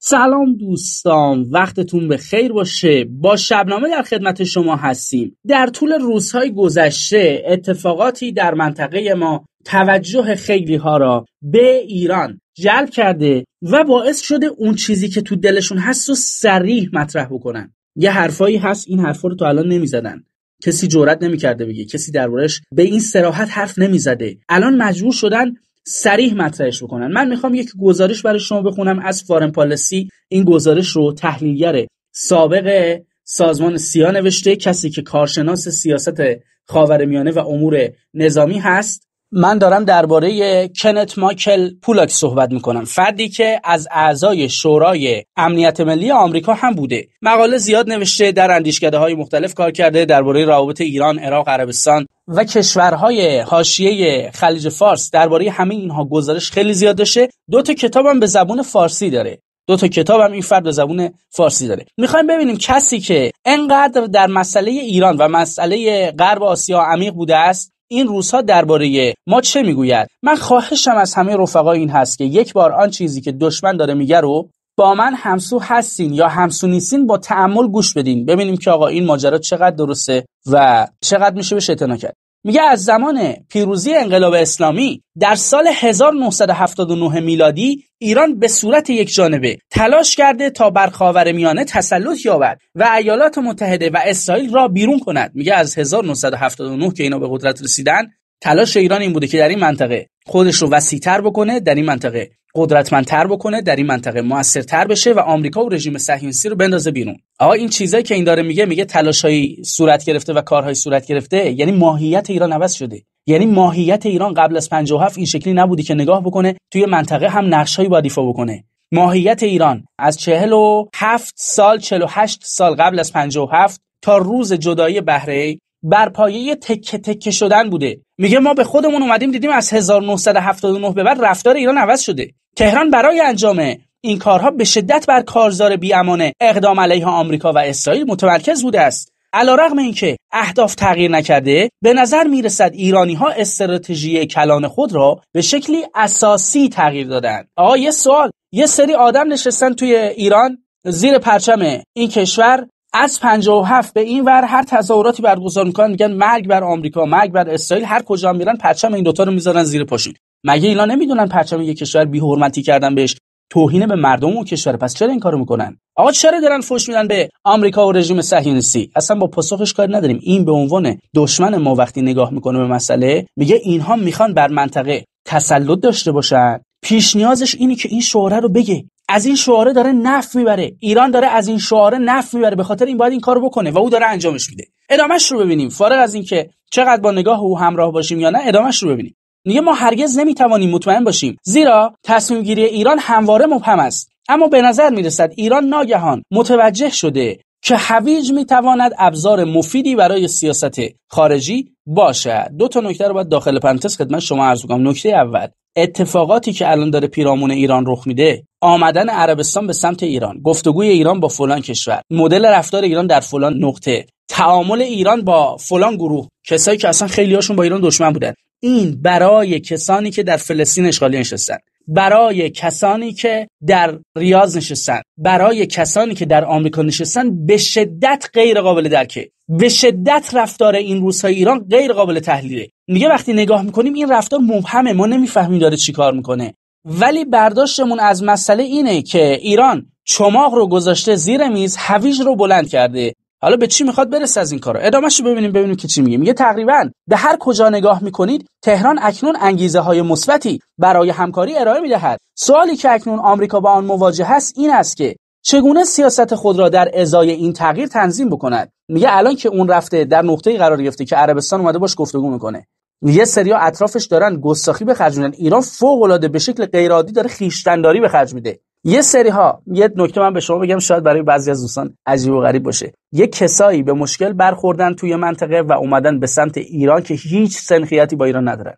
سلام دوستان وقتتون به خیر باشه با شبنامه در خدمت شما هستیم در طول روزهای گذشته اتفاقاتی در منطقه ما توجه خیلی ها را به ایران جلب کرده و باعث شده اون چیزی که تو دلشون هست رو سریح مطرح بکنن یه حرفایی هست این حرفا رو تا الان نمیزدن کسی نمی نمیکرده بگه کسی دربارش به این سراحت حرف نمیزده الان مجبور شدن سریح مطرحش بکنن من میخوام یک گزارش برای شما بخونم از فارن پالسی این گزارش رو تحلیلگر سابق سازمان سیا نوشته کسی که کارشناس سیاست خاورمیانه و امور نظامی هست من دارم درباره کنت ماکل پولاک صحبت میکنم فردی که از اعضای شورای امنیت ملی آمریکا هم بوده مقاله زیاد نوشته در اندیشکده های مختلف کار کرده درباره روابط ایران عراق عربستان و کشورهای حاشیه خلیج فارس درباره همه اینها گزارش خیلی زیاد داشته دو تا کتابم به زبون فارسی داره دو تا کتاب هم این فرد به زبون فارسی داره میخوایم ببینیم کسی که انقدر در مسئله ایران و مسئله غرب آسیا عمیق بوده است این روزها درباره ما چه میگوید من خواهشم از همه رفقا این هست که یک بار آن چیزی که دشمن داره میگه رو با من همسو هستین یا همسو نیستین با تعمل گوش بدین ببینیم که آقا این ماجرا چقدر درسته و چقدر میشه بهش اعتنا کرد میگه از زمان پیروزی انقلاب اسلامی در سال 1979 میلادی ایران به صورت یک جانبه تلاش کرده تا بر خاور میانه تسلط یابد و ایالات متحده و اسرائیل را بیرون کند میگه از 1979 که اینا به قدرت رسیدن تلاش ایران این بوده که در این منطقه خودش رو وسیعتر بکنه در این منطقه قدرتمندتر بکنه در این منطقه موثرتر بشه و آمریکا و رژیم صهیونیستی رو بندازه بیرون آقا این چیزایی که این داره میگه میگه تلاشای صورت گرفته و کارهای صورت گرفته یعنی ماهیت ایران عوض شده یعنی ماهیت ایران قبل از 57 این شکلی نبودی که نگاه بکنه توی منطقه هم نقشهایی با دیفا بکنه ماهیت ایران از 47 سال 48 سال قبل از 57 تا روز جدایی بهره بر پایه تکه تکه شدن بوده میگه ما به خودمون اومدیم دیدیم از 1979 به بعد رفتار ایران عوض شده تهران برای انجام این کارها به شدت بر کارزار بیامانه اقدام علیه آمریکا و اسرائیل متمرکز بوده است علیرغم اینکه اهداف تغییر نکرده به نظر میرسد ایرانی ها استراتژی کلان خود را به شکلی اساسی تغییر دادن آقا یه سوال یه سری آدم نشستن توی ایران زیر پرچم این کشور از 57 به این ور هر تظاهراتی برگزار میکنن میگن مرگ بر آمریکا مرگ بر اسرائیل هر کجا میرن پرچم این دوتا رو میذارن زیر پاشون مگه اینا نمیدونن پرچم یک کشور بی حرمتی کردن بهش توهین به مردم و کشور پس چرا این کارو میکنن آقا چرا دارن فوش میدن به آمریکا و رژیم صهیونیستی اصلا با پاسخش کاری نداریم این به عنوان دشمن ما وقتی نگاه میکنه به مسئله میگه اینها میخوان بر منطقه تسلط داشته باشن پیش نیازش اینه که این شعاره رو بگه از این شعاره داره نف میبره ایران داره از این شعاره نف میبره به خاطر این باید این کارو بکنه و او داره انجامش میده ادامش رو ببینیم فارغ از اینکه چقدر با نگاه او همراه باشیم یا نه ادامش رو ببینیم میگه ما هرگز نمیتوانیم مطمئن باشیم زیرا تصمیم گیری ایران همواره مبهم است اما به نظر میرسد ایران ناگهان متوجه شده که هویج میتواند ابزار مفیدی برای سیاست خارجی باشد دو تا نکته رو باید داخل پرانتز خدمت شما عرض نکته اول اتفاقاتی که الان داره پیرامون ایران رخ میده آمدن عربستان به سمت ایران گفتگوی ایران با فلان کشور مدل رفتار ایران در فلان نقطه تعامل ایران با فلان گروه کسایی که اصلا خیلی هاشون با ایران دشمن بودن این برای کسانی که در فلسطین اشغالی نشستن برای کسانی که در ریاض نشستن برای کسانی که در آمریکا نشستن به شدت غیر قابل درکه به شدت رفتار این روزهای ایران غیر قابل تحلیله میگه وقتی نگاه میکنیم این رفتار مبهمه ما نمیفهمیم داره کار میکنه ولی برداشتمون از مسئله اینه که ایران چماق رو گذاشته زیر میز هویج رو بلند کرده حالا به چی میخواد برسه از این کارا ادامهش رو ببینیم ببینیم که چی میگه میگه تقریبا به هر کجا نگاه میکنید تهران اکنون انگیزه های مثبتی برای همکاری ارائه میدهد سوالی که اکنون آمریکا با آن مواجه هست این است که چگونه سیاست خود را در ازای این تغییر تنظیم بکند میگه الان که اون رفته در نقطه قرار گرفته که عربستان اومده باش گفتگو میکنه یه سری اطرافش دارن گستاخی به خرج میدن ایران فوق العاده به شکل غیر عادی داره خیشتنداری به خرج میده یه سری ها یه نکته من به شما بگم شاید برای بعضی از دوستان عجیب و غریب باشه یه کسایی به مشکل برخوردن توی منطقه و اومدن به سمت ایران که هیچ سنخیتی با ایران ندارن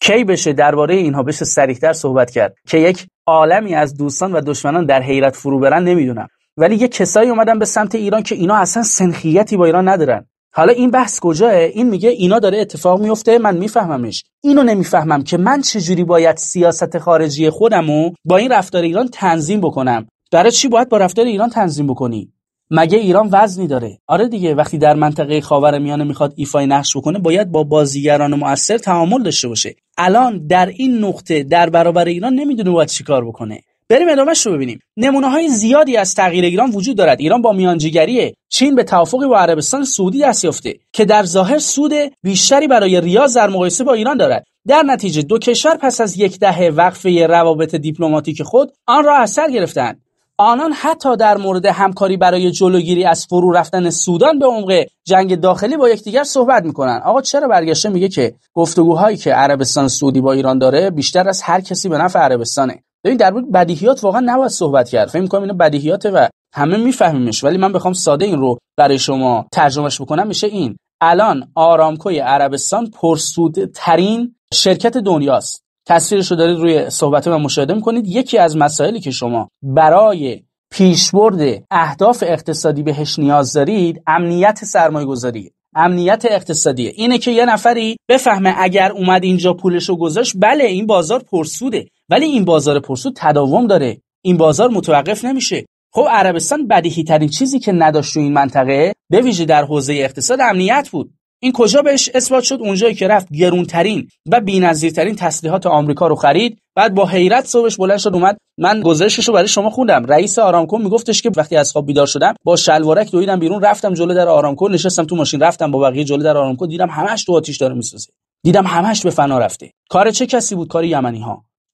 کی بشه درباره اینها بشه سریحتر صحبت کرد که یک عالمی از دوستان و دشمنان در حیرت فرو برن نمیدونم ولی یه کسایی اومدن به سمت ایران که اینا اصلا سنخیتی با ایران ندارن حالا این بحث کجاه این میگه اینا داره اتفاق میفته من میفهممش اینو نمیفهمم که من چجوری باید سیاست خارجی خودمو با این رفتار ایران تنظیم بکنم برای چی باید با رفتار ایران تنظیم بکنی مگه ایران وزنی داره آره دیگه وقتی در منطقه خاورمیانه میخواد ایفای نقش بکنه باید با بازیگران مؤثر تعامل داشته باشه الان در این نقطه در برابر ایران نمیدونه باید چیکار بکنه بریم ادامهش رو ببینیم نمونه های زیادی از تغییر ایران وجود دارد ایران با میانجیگری چین به توافقی با عربستان سعودی دست یافته که در ظاهر سود بیشتری برای ریاض در مقایسه با ایران دارد در نتیجه دو کشور پس از یک دهه وقفه روابط دیپلماتیک خود آن را اثر گرفتند آنان حتی در مورد همکاری برای جلوگیری از فرو رفتن سودان به عمق جنگ داخلی با یکدیگر صحبت میکنن آقا چرا برگشته میگه که گفتگوهایی که عربستان سعودی با ایران داره بیشتر از هر کسی به نفع عربستانه ببین در بود بدیهیات واقعا نباید صحبت کرد فکر می‌کنم اینا بدیهیاته و همه میفهمیمش ولی من بخوام ساده این رو برای شما ترجمهش بکنم میشه این الان آرامکوی عربستان پرسودترین شرکت دنیاست تصویرش رو دارید روی صحبت و مشاهده میکنید یکی از مسائلی که شما برای پیشبرد اهداف اقتصادی بهش نیاز دارید امنیت سرمایه گذاری، امنیت اقتصادی. اینه که یه نفری بفهمه اگر اومد اینجا پولش رو گذاشت بله این بازار پرسوده ولی این بازار پرسود تداوم داره این بازار متوقف نمیشه خب عربستان بدیهی ترین چیزی که نداشت تو این منطقه به ویژه در حوزه اقتصاد امنیت بود این کجا بهش اثبات شد اونجایی که رفت گرونترین و بی‌نظیرترین تسلیحات آمریکا رو خرید بعد با حیرت صبحش بلند شد اومد من گزارشش رو برای شما خوندم رئیس آرامکو میگفتش که وقتی از خواب بیدار شدم با شلوارک دویدم بیرون رفتم جلو در آرامکو نشستم تو ماشین رفتم با بقیه جلو در آرامکو دیدم همش تو آتیش داره میسوزه دیدم همش به فنا رفته کار چه کسی بود کار یمنی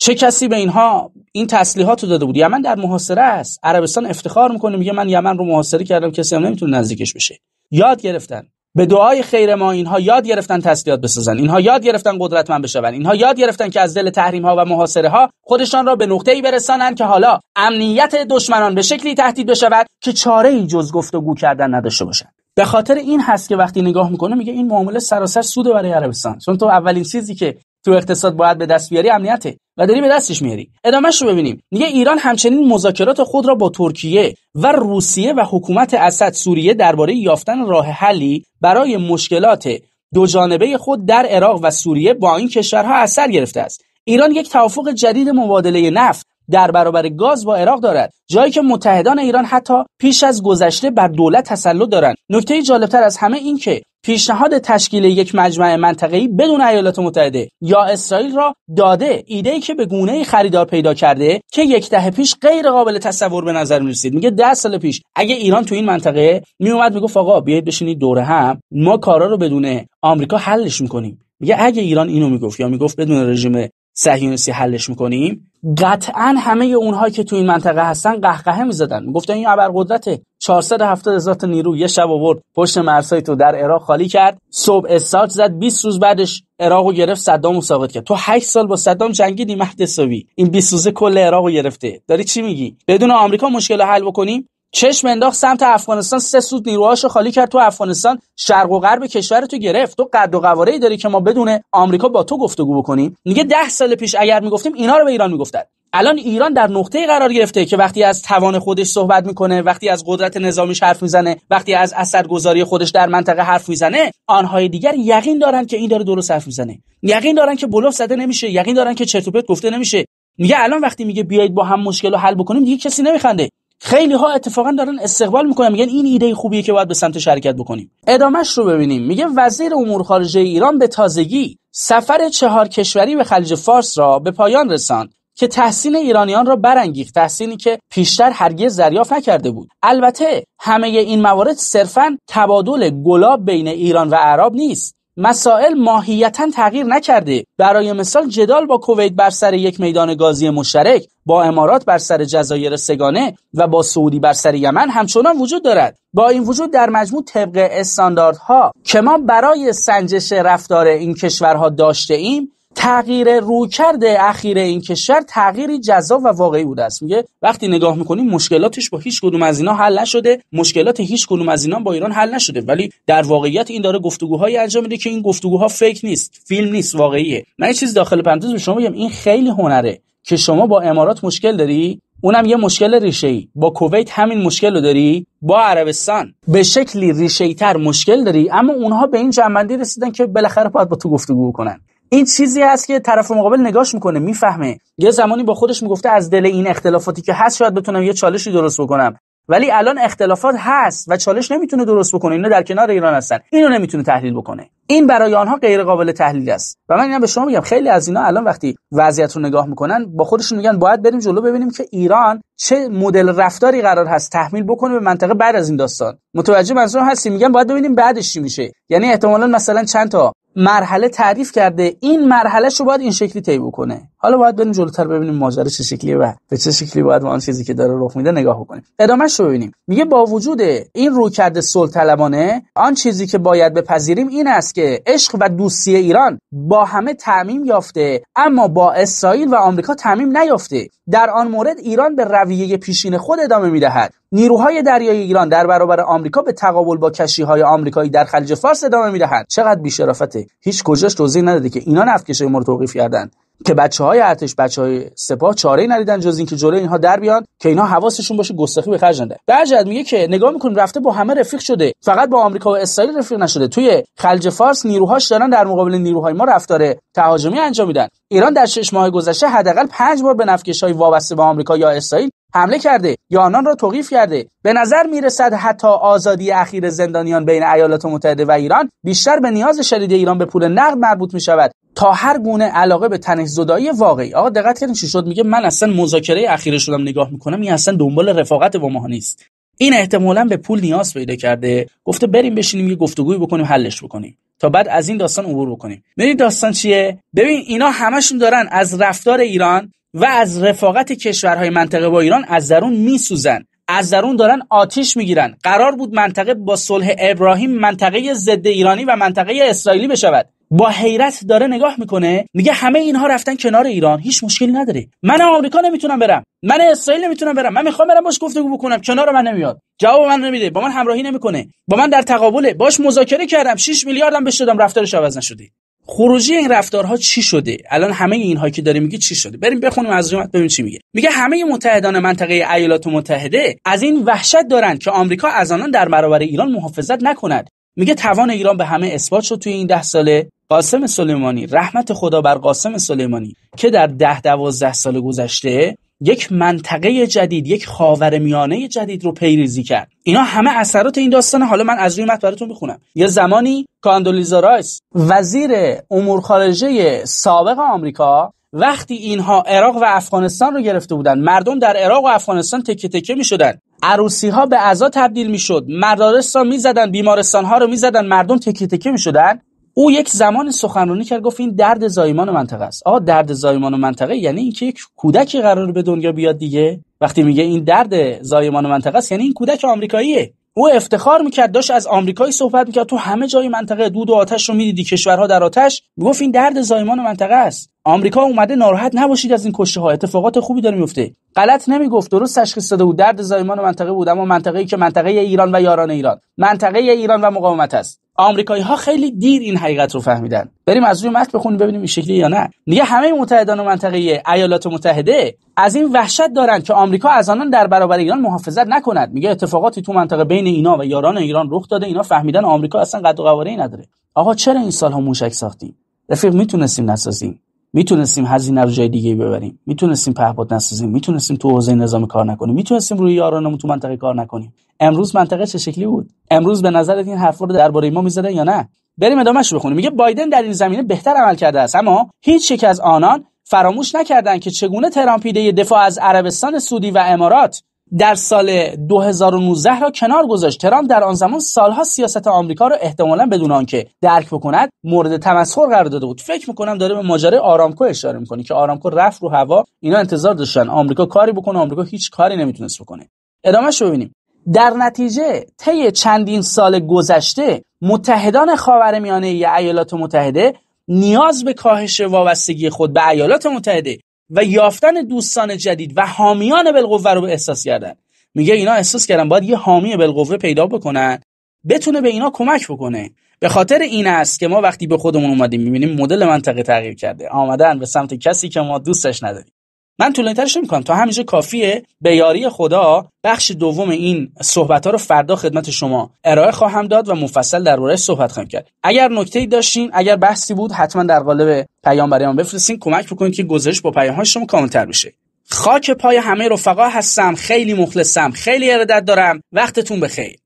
چه کسی به اینها این تسلیحات رو داده بود یمن در محاصره است عربستان افتخار میکنه میگه من یمن رو محاصره کردم کسی هم نمیتونه نزدیکش بشه یاد گرفتن به دعای خیر ما اینها یاد گرفتن تسلیحات بسازن اینها یاد گرفتن قدرتمند بشون اینها یاد گرفتن که از دل تحریم ها و محاصره ها خودشان را به نقطه ای برسانند که حالا امنیت دشمنان به شکلی تهدید بشود که چاره ای جز گفتگو کردن نداشته باشن. به خاطر این هست که وقتی نگاه میکنه میگه این معامله سراسر سود برای عربستان چون تو اولین چیزی که تو اقتصاد باید به دست بیاری امنیته و داری به دستش میاری ادامهش رو ببینیم میگه ایران همچنین مذاکرات خود را با ترکیه و روسیه و حکومت اسد سوریه درباره یافتن راه حلی برای مشکلات دو جانبه خود در عراق و سوریه با این کشورها اثر گرفته است ایران یک توافق جدید مبادله نفت در برابر گاز با عراق دارد جایی که متحدان ایران حتی پیش از گذشته بر دولت تسلط دارند نکته جالبتر از همه این که پیشنهاد تشکیل یک مجمع منطقه‌ای بدون ایالات متحده یا اسرائیل را داده ایده که به گونه خریدار پیدا کرده که یک دهه پیش غیر قابل تصور به نظر می میگه ده سال پیش اگه ایران تو این منطقه می اومد میگفت آقا بیایید بشینید دوره هم ما کارا رو بدون آمریکا حلش میکنیم میگه اگه ایران اینو میگفت یا میگفت بدون رژیم سهیونسی حلش میکنیم قطعا همه اونها که تو این منطقه هستن قهقهه میزدن میگفتن این ابرقدرته 470 هزار نیرو یه شب آورد پشت مرزهای تو در عراق خالی کرد صبح استارت زد 20 روز بعدش عراقو گرفت صدام ساقط کرد تو 8 سال با صدام جنگیدی مهد این 20 روزه کل عراقو گرفته داری چی میگی بدون آمریکا مشکل حل بکنیم چشم انداخت سمت افغانستان سه سود نیروهاشو خالی کرد تو افغانستان شرق و غرب کشور تو گرفت تو قد و قواره ای داری که ما بدون آمریکا با تو گفتگو بکنیم میگه ده سال پیش اگر میگفتیم اینا رو به ایران میگفتن الان ایران در نقطه قرار گرفته که وقتی از توان خودش صحبت میکنه وقتی از قدرت نظامیش حرف میزنه وقتی از اثرگذاری خودش در منطقه حرف میزنه آنهای دیگر یقین دارن که این داره درست حرف میزنه یقین دارن که بلوف زده نمیشه یقین دارن که چرت گفته نمیشه میگه الان وقتی میگه بیایید با هم مشکل رو حل بکنیم دیگه کسی نمیخنده خیلی ها اتفاقا دارن استقبال میکنن میگن این ایده خوبیه که باید به سمت شرکت بکنیم ادامش رو ببینیم میگه وزیر امور خارجه ایران به تازگی سفر چهار کشوری به خلیج فارس را به پایان رساند که تحسین ایرانیان را برانگیخت تحسینی که پیشتر هرگز دریافت نکرده بود البته همه این موارد صرفا تبادل گلاب بین ایران و عرب نیست مسائل ماهیتا تغییر نکرده برای مثال جدال با کویت بر سر یک میدان گازی مشترک با امارات بر سر جزایر سگانه و با سعودی بر سر یمن همچنان وجود دارد با این وجود در مجموع طبق استانداردها که ما برای سنجش رفتار این کشورها داشته ایم تغییر روکرد اخیر این کشور تغییری جذاب و واقعی بوده است میگه وقتی نگاه میکنیم مشکلاتش با هیچ کدوم از اینا حل نشده مشکلات هیچ کدوم از اینا با ایران حل نشده ولی در واقعیت این داره گفتگوهایی انجام میده که این گفتگوها فیک نیست فیلم نیست واقعیه من یه چیز داخل پرانتز به شما بگم این خیلی هنره که شما با امارات مشکل داری اونم یه مشکل ریشه ای با کویت همین مشکل رو داری با عربستان به شکلی ریشه تر مشکل داری اما اونها به این جنبندی رسیدن که بالاخره باید با تو گفتگو کنن این چیزی هست که طرف مقابل نگاش میکنه میفهمه یه زمانی با خودش میگفته از دل این اختلافاتی که هست شاید بتونم یه چالشی درست بکنم ولی الان اختلافات هست و چالش نمیتونه درست بکنه اینا در کنار ایران هستن اینو نمیتونه تحلیل بکنه این برای آنها غیر قابل تحلیل است و من اینا به شما میگم خیلی از اینا الان وقتی وضعیت رو نگاه میکنن با خودشون میگن باید بریم جلو ببینیم که ایران چه مدل رفتاری قرار هست تحمیل بکنه به منطقه بعد از این داستان متوجه منظورم هستی میگن باید ببینیم بعدش چی میشه یعنی احتمالا مثلا چند تا مرحله تعریف کرده این مرحله شو باید این شکلی طی بکنه حالا باید بریم جلوتر ببینیم ماجرا چه شکلیه و به چه شکلی باید به آن چیزی که داره رخ میده نگاه بکنیم ادامهش رو ببینیم میگه با وجود این رویکرد صلحطلبانه آن چیزی که باید بپذیریم این است که عشق و دوستی ایران با همه تعمیم یافته اما با اسرائیل و آمریکا تعمیم نیافته در آن مورد ایران به رویه پیشین خود ادامه میدهد نیروهای دریایی ایران در برابر آمریکا به تقابل با کشیهای آمریکایی در خلیج فارس ادامه میدهند چقدر بیشرافته هیچ کجاش توضیح نداده که اینا نفتکشهای ما توقیف کردند که بچه های ارتش بچه های سپاه چاره ای ندیدن جز اینکه جلوی اینها در بیان که اینها حواسشون باشه گستاخی به خرج نده جد میگه که نگاه میکنیم رفته با همه رفیق شده فقط با آمریکا و اسرائیل رفیق نشده توی خلج فارس نیروهاش دارن در مقابل نیروهای ما رفتار تهاجمی انجام میدن ایران در شش ماه گذشته حداقل پنج بار به نفکش های وابسته به آمریکا یا اسرائیل حمله کرده یا آنان را توقیف کرده به نظر میرسد حتی آزادی اخیر زندانیان بین ایالات متحده و ایران بیشتر به نیاز شدید ایران به پول نقد مربوط می شود تا هر گونه علاقه به تنش زدایی واقعی آقا دقت کردین چی شد میگه من اصلا مذاکره اخیر شدم نگاه میکنم این اصلا دنبال رفاقت با ما نیست این احتمالا به پول نیاز پیدا کرده گفته بریم بشینیم یه بکنیم حلش بکنیم تا بعد از این داستان عبور بکنیم ببین داستان چیه ببین اینا همشون دارن از رفتار ایران و از رفاقت کشورهای منطقه با ایران از درون میسوزن از درون دارن آتیش میگیرن قرار بود منطقه با صلح ابراهیم منطقه ضد ایرانی و منطقه اسرائیلی بشود با حیرت داره نگاه میکنه میگه همه اینها رفتن کنار ایران هیچ مشکلی نداره من آمریکا نمیتونم برم من اسرائیل نمیتونم برم من میخوام برم باش گفتگو بکنم کنار من نمیاد جواب من نمیده با من همراهی نمیکنه با من در تقابله باش مذاکره کردم 6 میلیاردم بهش دادم رفتارش عوض نشده خروجی این رفتارها چی شده الان همه اینها که داره میگه چی شده بریم بخونیم از جمعت ببینیم چی میگه میگه همه متحدان منطقه ایالات متحده از این وحشت دارند که آمریکا از آنان در برابر ایران محافظت نکند میگه توان ایران به همه اثبات شد توی این ده ساله قاسم سلیمانی رحمت خدا بر قاسم سلیمانی که در ده دوازده سال گذشته یک منطقه جدید یک خاور میانه جدید رو پیریزی کرد اینا همه اثرات این داستانه حالا من از روی متن براتون میخونم یه زمانی کاندولیزا رایس وزیر امور خارجه سابق آمریکا وقتی اینها عراق و افغانستان رو گرفته بودن مردم در عراق و افغانستان تکه تکه میشدن عروسی ها به عزا تبدیل میشد مدارس را میزدن بیمارستان ها رو میزدن مردم تکه تکه میشدن او یک زمان سخنرانی کرد گفت این درد زایمان منطقه است آقا درد زایمان منطقه یعنی اینکه یک کودکی قرار به دنیا بیاد دیگه وقتی میگه این درد زایمان منطقه است یعنی این کودک آمریکاییه او افتخار میکرد داشت از آمریکایی صحبت میکرد تو همه جای منطقه دود و آتش رو میدیدی کشورها در آتش میگفت این درد زایمان منطقه است آمریکا اومده ناراحت نباشید از این کشته ها اتفاقات خوبی داره میفته غلط نمیگفت درست تشخیص داده بود درد زایمان منطقه بود اما منطقه‌ای که منطقه ایران و یاران ایران منطقه ایران و مقاومت است آمریکایی ها خیلی دیر این حقیقت رو فهمیدن بریم از روی متن بخونیم ببینیم این شکلی یا نه میگه همه متحدان و منطقه ایالات متحده از این وحشت دارند که آمریکا از آنان در برابر ایران محافظت نکند میگه اتفاقاتی تو منطقه بین اینا و یاران ایران رخ داده اینا فهمیدن آمریکا اصلا قد و قواره نداره آقا چرا این سالها موشک ساختیم رفیق میتونستیم نسازیم میتونستیم هزینه رو جای دیگه ببریم میتونستیم پهپاد نسازیم میتونستیم تو حوزه نظام کار نکنیم میتونستیم روی یارانمون تو منطقه کار نکنیم امروز منطقه چه شکلی بود امروز به نظرت این حرفا رو درباره ما میزدن یا نه بریم ادامهش بخونیم میگه بایدن در این زمینه بهتر عمل کرده است اما هیچ یک از آنان فراموش نکردند که چگونه ترامپیده دفاع از عربستان سعودی و امارات در سال 2019 را کنار گذاشت ترامپ در آن زمان سالها سیاست آمریکا را احتمالا بدون آنکه درک بکند مورد تمسخر قرار داده بود فکر میکنم داره به ماجرای آرامکو اشاره میکنه که آرامکو رفت رو هوا اینا انتظار داشتن آمریکا کاری بکنه آمریکا هیچ کاری نمیتونست بکنه ادامهش رو ببینیم در نتیجه طی چندین سال گذشته متحدان خاورمیانه ایالات متحده نیاز به کاهش وابستگی خود به ایالات متحده و یافتن دوستان جدید و حامیان بالقوه رو به احساس کردن میگه اینا احساس کردن باید یه حامی بالقوه پیدا بکنن بتونه به اینا کمک بکنه به خاطر این است که ما وقتی به خودمون اومدیم میبینیم مدل منطقه تغییر کرده آمدن به سمت کسی که ما دوستش نداریم من طولانی ترش کنم تا همینجا کافیه به یاری خدا بخش دوم این صحبت ها رو فردا خدمت شما ارائه خواهم داد و مفصل برای صحبت خواهم کرد اگر نکته داشتین اگر بحثی بود حتما در قالب پیام برای من بفرستین کمک بکنید که گزارش با پیام های شما تر بشه خاک پای همه رفقا هستم خیلی مخلصم خیلی ارادت دارم وقتتون بخیر